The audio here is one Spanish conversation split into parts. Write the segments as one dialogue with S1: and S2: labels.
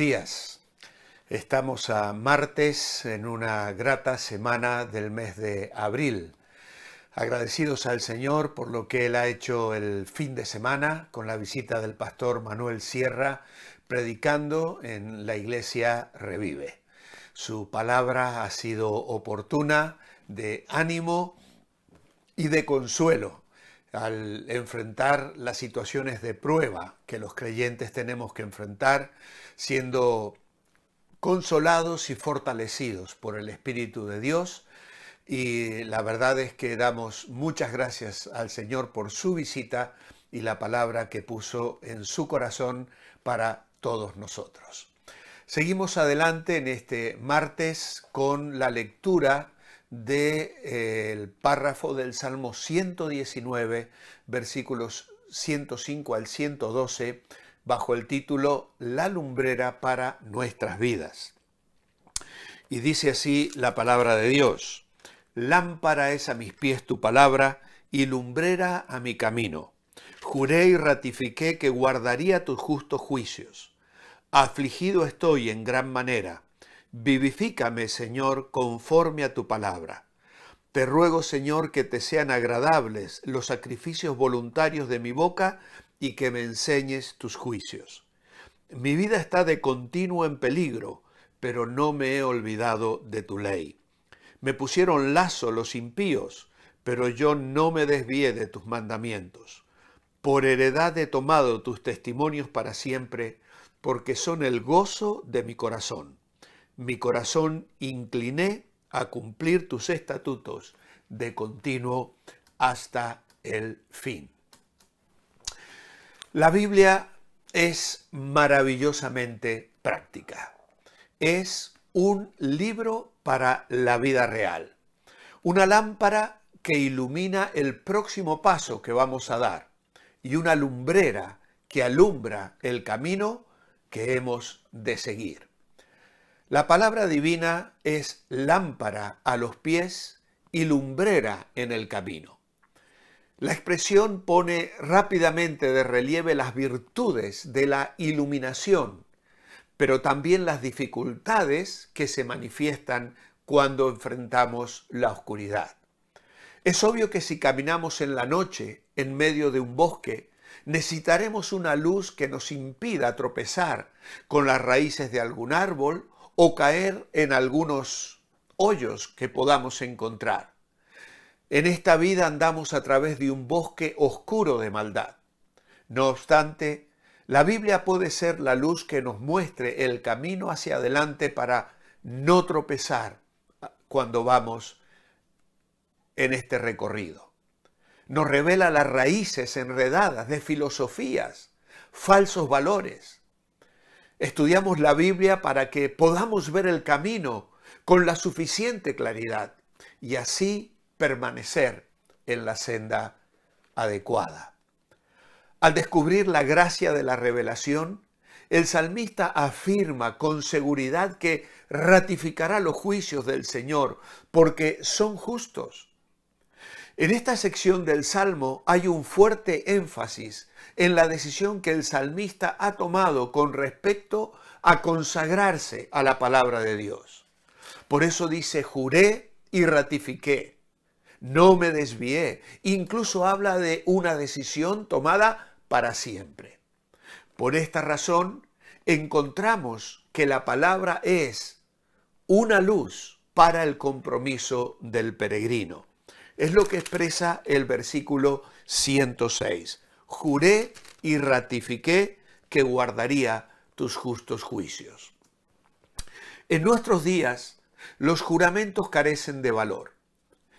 S1: días. Estamos a martes en una grata semana del mes de abril. Agradecidos al Señor por lo que Él ha hecho el fin de semana con la visita del pastor Manuel Sierra predicando en la iglesia Revive. Su palabra ha sido oportuna, de ánimo y de consuelo al enfrentar las situaciones de prueba que los creyentes tenemos que enfrentar siendo consolados y fortalecidos por el Espíritu de Dios. Y la verdad es que damos muchas gracias al Señor por su visita y la palabra que puso en su corazón para todos nosotros. Seguimos adelante en este martes con la lectura del de, eh, párrafo del Salmo 119, versículos 105 al 112 bajo el título La lumbrera para nuestras vidas. Y dice así la palabra de Dios. Lámpara es a mis pies tu palabra y lumbrera a mi camino. Juré y ratifiqué que guardaría tus justos juicios. Afligido estoy en gran manera. Vivifícame, Señor, conforme a tu palabra. Te ruego, Señor, que te sean agradables los sacrificios voluntarios de mi boca y que me enseñes tus juicios. Mi vida está de continuo en peligro, pero no me he olvidado de tu ley. Me pusieron lazo los impíos, pero yo no me desvié de tus mandamientos. Por heredad he tomado tus testimonios para siempre, porque son el gozo de mi corazón. Mi corazón incliné a cumplir tus estatutos de continuo hasta el fin. La Biblia es maravillosamente práctica. Es un libro para la vida real. Una lámpara que ilumina el próximo paso que vamos a dar y una lumbrera que alumbra el camino que hemos de seguir. La palabra divina es lámpara a los pies y lumbrera en el camino. La expresión pone rápidamente de relieve las virtudes de la iluminación, pero también las dificultades que se manifiestan cuando enfrentamos la oscuridad. Es obvio que si caminamos en la noche, en medio de un bosque, necesitaremos una luz que nos impida tropezar con las raíces de algún árbol o caer en algunos hoyos que podamos encontrar. En esta vida andamos a través de un bosque oscuro de maldad. No obstante, la Biblia puede ser la luz que nos muestre el camino hacia adelante para no tropezar cuando vamos en este recorrido. Nos revela las raíces enredadas de filosofías, falsos valores. Estudiamos la Biblia para que podamos ver el camino con la suficiente claridad y así permanecer en la senda adecuada. Al descubrir la gracia de la revelación, el salmista afirma con seguridad que ratificará los juicios del Señor porque son justos. En esta sección del Salmo hay un fuerte énfasis en la decisión que el salmista ha tomado con respecto a consagrarse a la palabra de Dios. Por eso dice, juré y ratifiqué no me desvié. Incluso habla de una decisión tomada para siempre. Por esta razón, encontramos que la palabra es una luz para el compromiso del peregrino. Es lo que expresa el versículo 106. Juré y ratifiqué que guardaría tus justos juicios. En nuestros días, los juramentos carecen de valor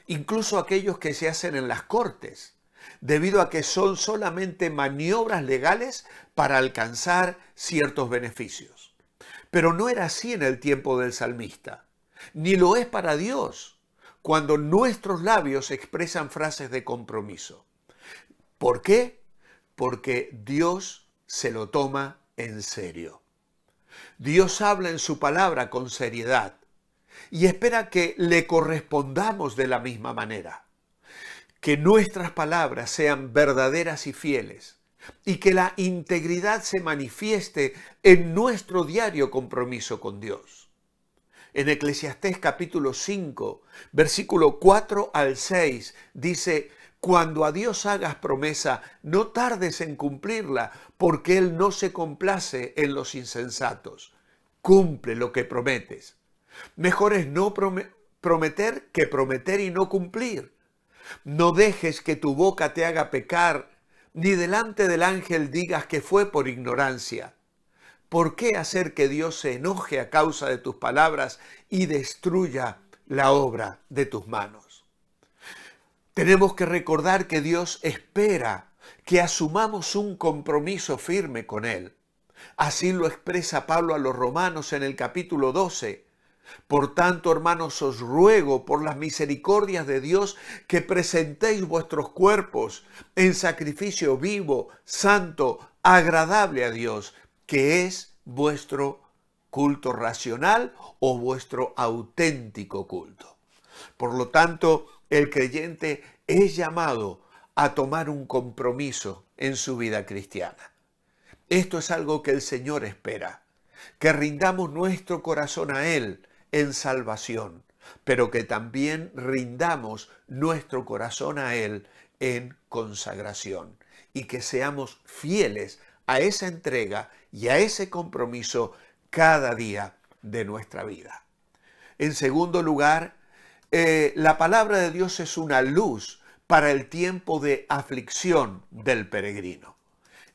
S1: incluso aquellos que se hacen en las cortes, debido a que son solamente maniobras legales para alcanzar ciertos beneficios. Pero no era así en el tiempo del salmista, ni lo es para Dios, cuando nuestros labios expresan frases de compromiso. ¿Por qué? Porque Dios se lo toma en serio. Dios habla en su palabra con seriedad y espera que le correspondamos de la misma manera. Que nuestras palabras sean verdaderas y fieles y que la integridad se manifieste en nuestro diario compromiso con Dios. En Eclesiastés capítulo 5, versículo 4 al 6 dice, cuando a Dios hagas promesa, no tardes en cumplirla, porque Él no se complace en los insensatos. Cumple lo que prometes. Mejor es no prometer que prometer y no cumplir. No dejes que tu boca te haga pecar, ni delante del ángel digas que fue por ignorancia. ¿Por qué hacer que Dios se enoje a causa de tus palabras y destruya la obra de tus manos? Tenemos que recordar que Dios espera que asumamos un compromiso firme con Él. Así lo expresa Pablo a los romanos en el capítulo 12, por tanto, hermanos, os ruego por las misericordias de Dios que presentéis vuestros cuerpos en sacrificio vivo, santo, agradable a Dios, que es vuestro culto racional o vuestro auténtico culto. Por lo tanto, el creyente es llamado a tomar un compromiso en su vida cristiana. Esto es algo que el Señor espera, que rindamos nuestro corazón a Él, en salvación, pero que también rindamos nuestro corazón a Él en consagración y que seamos fieles a esa entrega y a ese compromiso cada día de nuestra vida. En segundo lugar, eh, la palabra de Dios es una luz para el tiempo de aflicción del peregrino.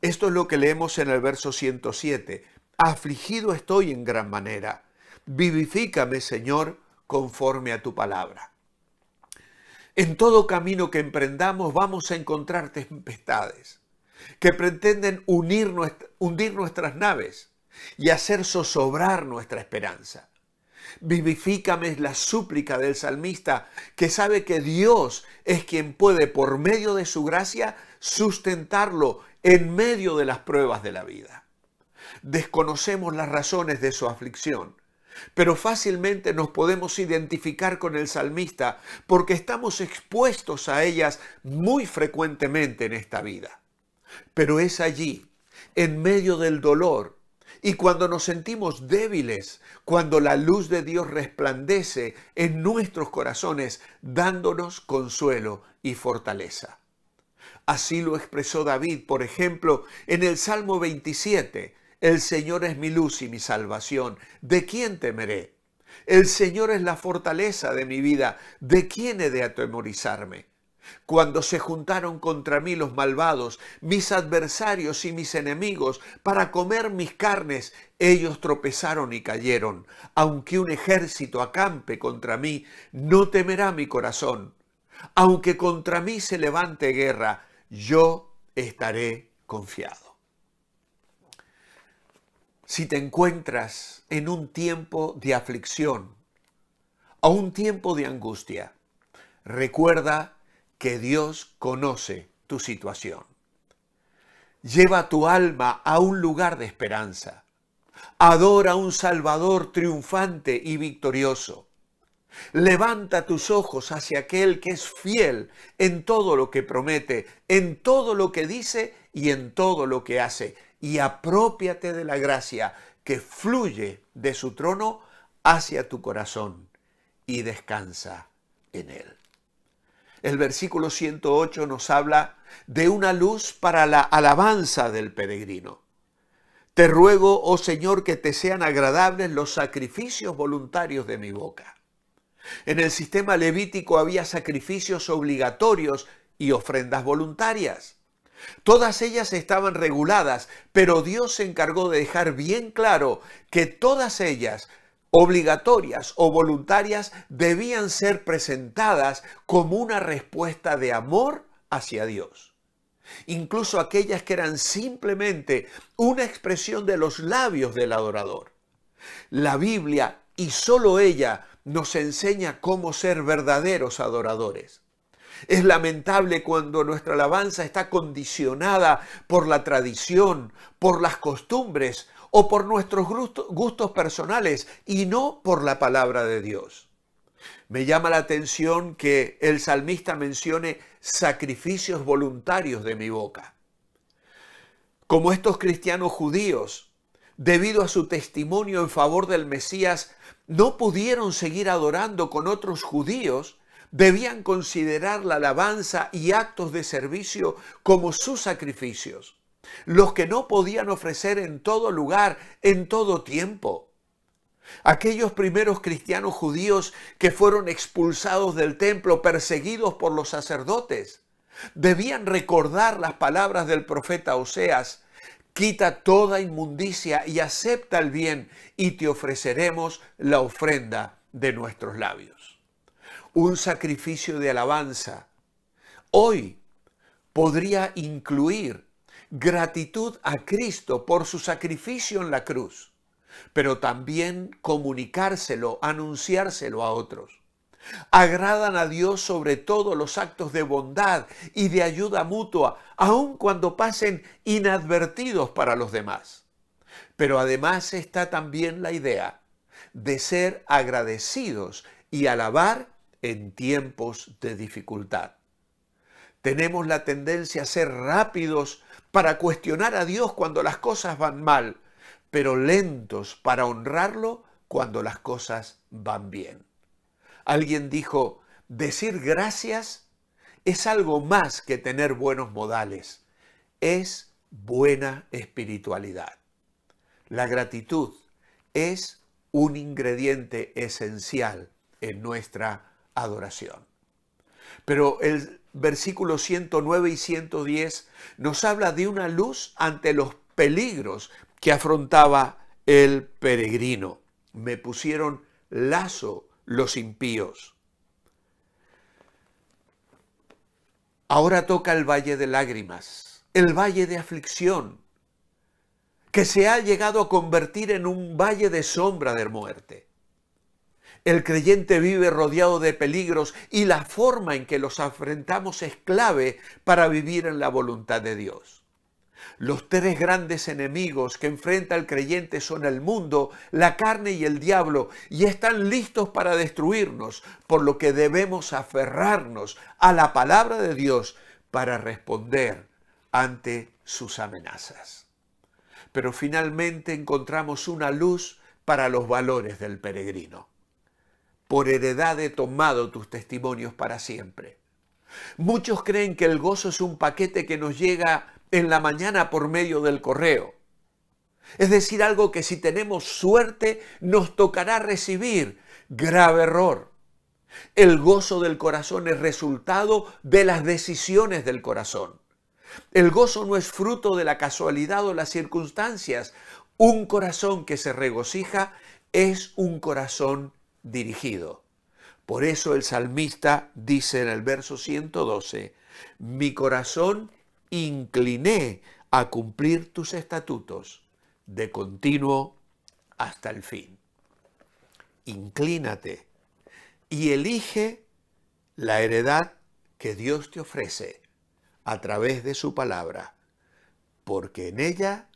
S1: Esto es lo que leemos en el verso 107. Afligido estoy en gran manera Vivifícame, Señor, conforme a tu palabra. En todo camino que emprendamos vamos a encontrar tempestades que pretenden unir hundir nuestras naves y hacer zozobrar nuestra esperanza. Vivifícame la súplica del salmista que sabe que Dios es quien puede, por medio de su gracia, sustentarlo en medio de las pruebas de la vida. Desconocemos las razones de su aflicción, pero fácilmente nos podemos identificar con el salmista porque estamos expuestos a ellas muy frecuentemente en esta vida. Pero es allí, en medio del dolor, y cuando nos sentimos débiles, cuando la luz de Dios resplandece en nuestros corazones, dándonos consuelo y fortaleza. Así lo expresó David, por ejemplo, en el Salmo 27, el Señor es mi luz y mi salvación. ¿De quién temeré? El Señor es la fortaleza de mi vida. ¿De quién he de atemorizarme? Cuando se juntaron contra mí los malvados, mis adversarios y mis enemigos, para comer mis carnes, ellos tropezaron y cayeron. Aunque un ejército acampe contra mí, no temerá mi corazón. Aunque contra mí se levante guerra, yo estaré confiado. Si te encuentras en un tiempo de aflicción o un tiempo de angustia, recuerda que Dios conoce tu situación. Lleva tu alma a un lugar de esperanza. Adora a un Salvador triunfante y victorioso. Levanta tus ojos hacia aquel que es fiel en todo lo que promete, en todo lo que dice y en todo lo que hace y apropiate de la gracia que fluye de su trono hacia tu corazón y descansa en él. El versículo 108 nos habla de una luz para la alabanza del peregrino. Te ruego, oh Señor, que te sean agradables los sacrificios voluntarios de mi boca. En el sistema levítico había sacrificios obligatorios y ofrendas voluntarias. Todas ellas estaban reguladas, pero Dios se encargó de dejar bien claro que todas ellas, obligatorias o voluntarias, debían ser presentadas como una respuesta de amor hacia Dios. Incluso aquellas que eran simplemente una expresión de los labios del adorador. La Biblia, y sólo ella, nos enseña cómo ser verdaderos adoradores. Es lamentable cuando nuestra alabanza está condicionada por la tradición, por las costumbres o por nuestros gustos personales y no por la palabra de Dios. Me llama la atención que el salmista mencione sacrificios voluntarios de mi boca. Como estos cristianos judíos, debido a su testimonio en favor del Mesías, no pudieron seguir adorando con otros judíos, debían considerar la alabanza y actos de servicio como sus sacrificios, los que no podían ofrecer en todo lugar, en todo tiempo. Aquellos primeros cristianos judíos que fueron expulsados del templo, perseguidos por los sacerdotes, debían recordar las palabras del profeta Oseas, quita toda inmundicia y acepta el bien y te ofreceremos la ofrenda de nuestros labios un sacrificio de alabanza. Hoy podría incluir gratitud a Cristo por su sacrificio en la cruz, pero también comunicárselo, anunciárselo a otros. Agradan a Dios sobre todo los actos de bondad y de ayuda mutua, aun cuando pasen inadvertidos para los demás. Pero además está también la idea de ser agradecidos y alabar en tiempos de dificultad. Tenemos la tendencia a ser rápidos para cuestionar a Dios cuando las cosas van mal, pero lentos para honrarlo cuando las cosas van bien. Alguien dijo, decir gracias es algo más que tener buenos modales, es buena espiritualidad. La gratitud es un ingrediente esencial en nuestra adoración. Pero el versículo 109 y 110 nos habla de una luz ante los peligros que afrontaba el peregrino. Me pusieron lazo los impíos. Ahora toca el valle de lágrimas, el valle de aflicción, que se ha llegado a convertir en un valle de sombra de muerte. El creyente vive rodeado de peligros y la forma en que los afrentamos es clave para vivir en la voluntad de Dios. Los tres grandes enemigos que enfrenta el creyente son el mundo, la carne y el diablo, y están listos para destruirnos, por lo que debemos aferrarnos a la palabra de Dios para responder ante sus amenazas. Pero finalmente encontramos una luz para los valores del peregrino por heredad he tomado tus testimonios para siempre. Muchos creen que el gozo es un paquete que nos llega en la mañana por medio del correo. Es decir, algo que si tenemos suerte nos tocará recibir. Grave error. El gozo del corazón es resultado de las decisiones del corazón. El gozo no es fruto de la casualidad o las circunstancias. Un corazón que se regocija es un corazón dirigido. Por eso el salmista dice en el verso 112, mi corazón incliné a cumplir tus estatutos de continuo hasta el fin. Inclínate y elige la heredad que Dios te ofrece a través de su palabra, porque en ella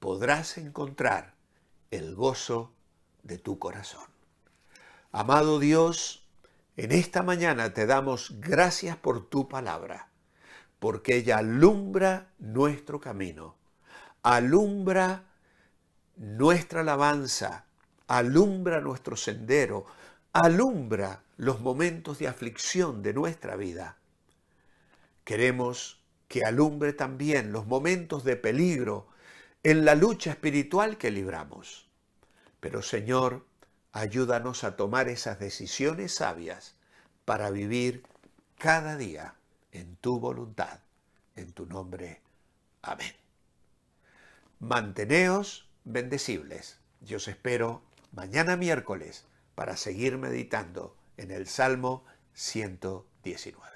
S1: podrás encontrar el gozo de tu corazón. Amado Dios, en esta mañana te damos gracias por tu palabra, porque ella alumbra nuestro camino, alumbra nuestra alabanza, alumbra nuestro sendero, alumbra los momentos de aflicción de nuestra vida. Queremos que alumbre también los momentos de peligro en la lucha espiritual que libramos. Pero Señor, Ayúdanos a tomar esas decisiones sabias para vivir cada día en tu voluntad, en tu nombre. Amén. Manteneos bendecibles. Yo os espero mañana miércoles para seguir meditando en el Salmo 119.